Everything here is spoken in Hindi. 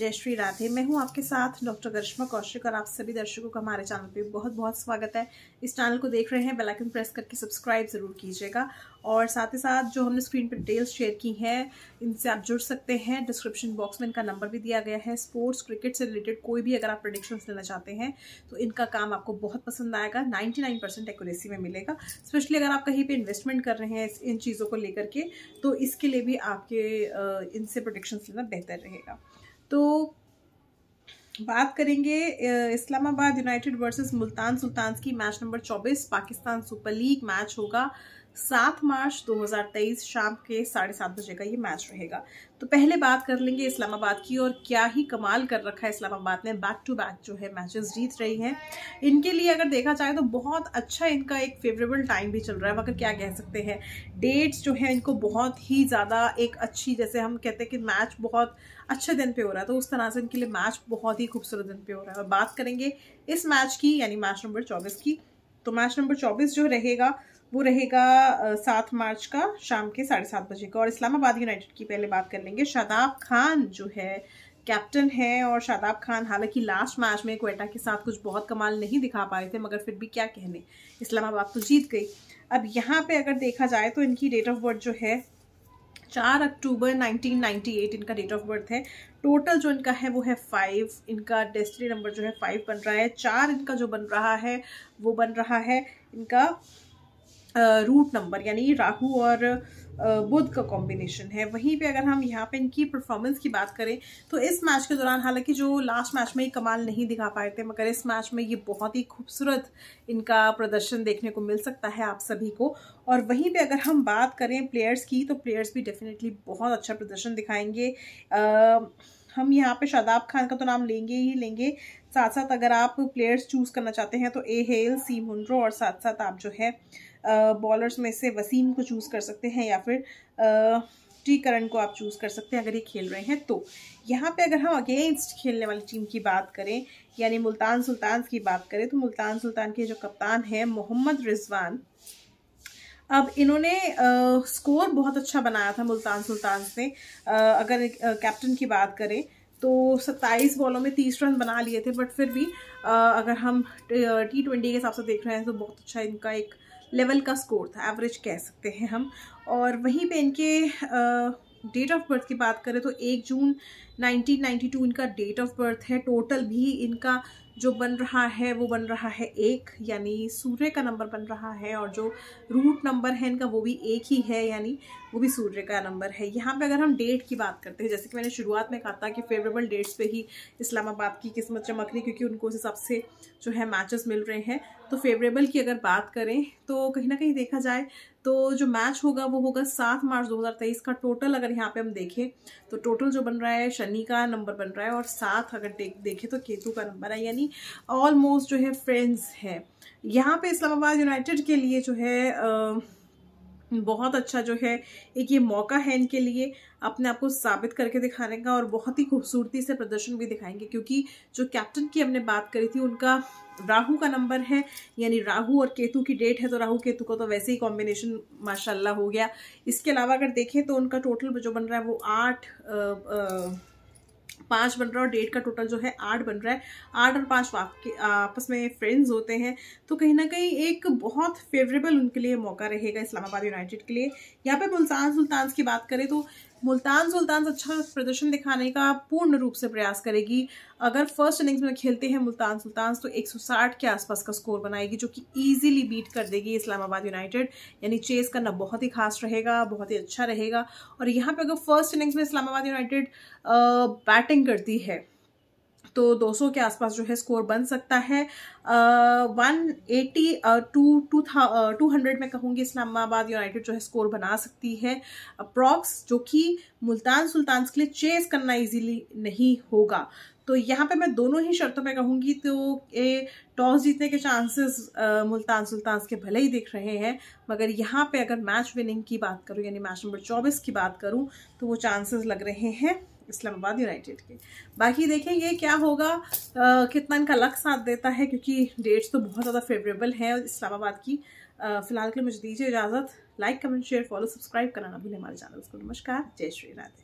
जय श्री राधे मैं हूं आपके साथ डॉक्टर करिश्मा कौशिक और आप सभी दर्शकों का हमारे चैनल पे बहुत बहुत स्वागत है इस चैनल को देख रहे हैं बेल आइकन प्रेस करके सब्सक्राइब ज़रूर कीजिएगा और साथ ही साथ जो हमने स्क्रीन पर डिटेल्स शेयर की हैं इनसे आप जुड़ सकते हैं डिस्क्रिप्शन बॉक्स में इनका नंबर भी दिया गया है स्पोर्ट्स क्रिकेट से रिलेटेड कोई भी अगर आप प्रडिक्शंस लेना चाहते हैं तो इनका काम आपको बहुत पसंद आएगा नाइन परसेंट एक्यूरेसी में मिलेगा स्पेशली अगर आप कहीं पर इन्वेस्टमेंट कर रहे हैं इन चीज़ों को लेकर के तो इसके लिए भी आपके इनसे प्रोडिक्शंस लेना बेहतर रहेगा तो बात करेंगे इस्लामाबाद यूनाइटेड वर्सेस मुल्तान सुल्तान की match number 24 Pakistan super league match होगा सात मार्च 2023 शाम के साढ़े सात बजे का ये मैच रहेगा तो पहले बात कर लेंगे इस्लामाबाद की और क्या ही कमाल कर रखा है इस्लामाबाद ने बैक टू बैक जो है मैचेस जीत रही हैं इनके लिए अगर देखा जाए तो बहुत अच्छा इनका एक फेवरेबल टाइम भी चल रहा है मगर क्या कह सकते हैं डेट्स जो है इनको बहुत ही ज़्यादा एक अच्छी जैसे हम कहते हैं कि मैच बहुत अच्छे दिन पे हो रहा है तो उस तरह से इनके लिए मैच बहुत ही खूबसूरत दिन पे हो रहा है और बात करेंगे इस मैच की यानी मैच नंबर चौबीस की तो मैच नंबर चौबीस जो रहेगा वो रहेगा सात मार्च का शाम के साढ़े सात बजे का और इस्लामाबाद यूनाइटेड की पहले बात कर लेंगे शादाब खान जो है कैप्टन है और शादाब खान हालांकि लास्ट मैच में क्वेटा के साथ कुछ बहुत कमाल नहीं दिखा पाए थे मगर फिर भी क्या कहने इस्लामाबाद तो जीत गई अब यहाँ पे अगर देखा जाए तो इनकी डेट ऑफ बर्थ जो है चार अक्टूबर 1998 इनका डेट ऑफ बर्थ है टोटल जो इनका है वो है फाइव इनका डेस्टिनी नंबर जो है फाइव बन रहा है चार इनका जो बन रहा है वो बन रहा है इनका रूट नंबर यानी राहु और बुध का कॉम्बिनेशन है वहीं पे अगर हम यहाँ पे इनकी परफॉर्मेंस की बात करें तो इस मैच के दौरान हालांकि जो लास्ट मैच में ये कमाल नहीं दिखा पाए थे मगर इस मैच में ये बहुत ही खूबसूरत इनका प्रदर्शन देखने को मिल सकता है आप सभी को और वहीं पे अगर हम बात करें प्लेयर्स की तो प्लेयर्स भी डेफिनेटली बहुत अच्छा प्रदर्शन दिखाएंगे आ, हम यहाँ पे शादाब खान का तो नाम लेंगे ही लेंगे साथ साथ अगर आप प्लेयर्स चूज़ करना चाहते हैं तो ए हेल सी मुंड्रो और साथ साथ आप जो है बॉलर्स में से वसीम को चूज़ कर सकते हैं या फिर आ, टी करण को आप चूज़ कर सकते हैं अगर ये खेल रहे हैं तो यहाँ पे अगर हम अगेंस्ट खेलने वाली टीम की बात करें यानी मुल्तान सुल्तान की बात करें तो मुल्तान सुल्तान के जो कप्तान हैं मोहम्मद रिजवान अब इन्होंने स्कोर बहुत अच्छा बनाया था मुल्तान सुल्तान ने अगर कैप्टन की बात करें तो 27 बॉलों में 30 रन बना लिए थे बट फिर भी आ, अगर हम टी ट्वेंटी के हिसाब से देख रहे हैं तो बहुत अच्छा इनका एक लेवल का स्कोर था एवरेज कह सकते हैं हम और वहीं पे इनके डेट ऑफ बर्थ की बात करें तो एक जून 1992 इनका डेट ऑफ बर्थ है टोटल भी इनका जो बन रहा है वो बन रहा है एक यानी सूर्य का नंबर बन रहा है और जो रूट नंबर है इनका वो भी एक ही है यानी वो भी सूर्य का नंबर है यहाँ पे अगर हम डेट की बात करते हैं जैसे कि मैंने शुरुआत में कहा था कि फेवरेबल डेट्स पे ही इस्लामाबाद की किस्मत चमक रही क्योंकि उनको उस हिसाब से जो है मैचेस मिल रहे हैं तो फेवरेबल की अगर बात करें तो कहीं ना कहीं देखा जाए तो जो मैच होगा वो होगा सात मार्च दो का टोटल अगर यहाँ पर हम देखें तो टोटल जो बन रहा है शनि का नंबर बन रहा है और सात अगर देखें तो केतु का नंबर है यानी ऑलमोस्ट जो है फ्रेंड्स है यहाँ पे इस्लामाबाद यूनाइटेड के लिए जो है बहुत अच्छा जो है एक ये मौका है इनके लिए अपने आप को साबित करके दिखाने का और बहुत ही खूबसूरती से प्रदर्शन भी दिखाएंगे क्योंकि जो कैप्टन की हमने बात करी थी उनका राहु का नंबर है यानी राहु और केतु की डेट है तो राहु केतु का तो वैसे ही कॉम्बिनेशन माशाल्लाह हो गया इसके अलावा अगर देखें तो उनका टोटल जो बन रहा है वो आठ पाँच बन रहा है और डेट का टोटल जो है आठ बन रहा है आठ और पाँच आपस में फ्रेंड्स होते हैं तो कहीं ना कहीं एक बहुत फेवरेबल उनके लिए मौका रहेगा इस्लामाबाद यूनाइटेड के लिए यहाँ पे मुल्तान सुल्तान की बात करें तो मुल्तान सुल्तान अच्छा प्रदर्शन दिखाने का पूर्ण रूप से प्रयास करेगी अगर फर्स्ट इनिंग्स में खेलते हैं मुल्तान सुल्तान तो 160 के आसपास का स्कोर बनाएगी जो कि इजीली बीट कर देगी इस्लामाबाद यूनाइटेड यानी चेस करना बहुत ही खास रहेगा बहुत ही अच्छा रहेगा और यहाँ पे अगर फर्स्ट इनिंग्स में इस्लामाबाद यूनाइटेड बैटिंग करती है तो 200 के आसपास जो है स्कोर बन सकता है one eighty two to two hundred में कहूँगी इस्लामाबाद यूनाइटेड जो है स्कोर बना सकती है प्रॉक्स जो कि मुल्तान सुल्तान के लिए चेस करना इजीली नहीं होगा तो यहाँ पे मैं दोनों ही शर्तों पे कहूँगी तो ये टॉस जीतने के चांसेस मुल्तान सुल्तान के भले ही दिख रहे हैं मगर यहाँ पे अगर मैच विनिंग की बात करूँ यानी मैच नंबर चौबीस की बात करूँ तो वो चांसेस लग रहे हैं इस्लामाबाद यूनाइटेड के बाकी देखेंगे क्या होगा आ, कितना इनका लक साथ देता है क्योंकि डेट्स तो बहुत ज़्यादा फेवरेबल हैं इस्लामाबाद की फ़िलहाल के लिए मुझे दीजिए इजाज़त like comment share follow subscribe करना भूलें हमारे चैनल को नमस्कार जय श्री राधे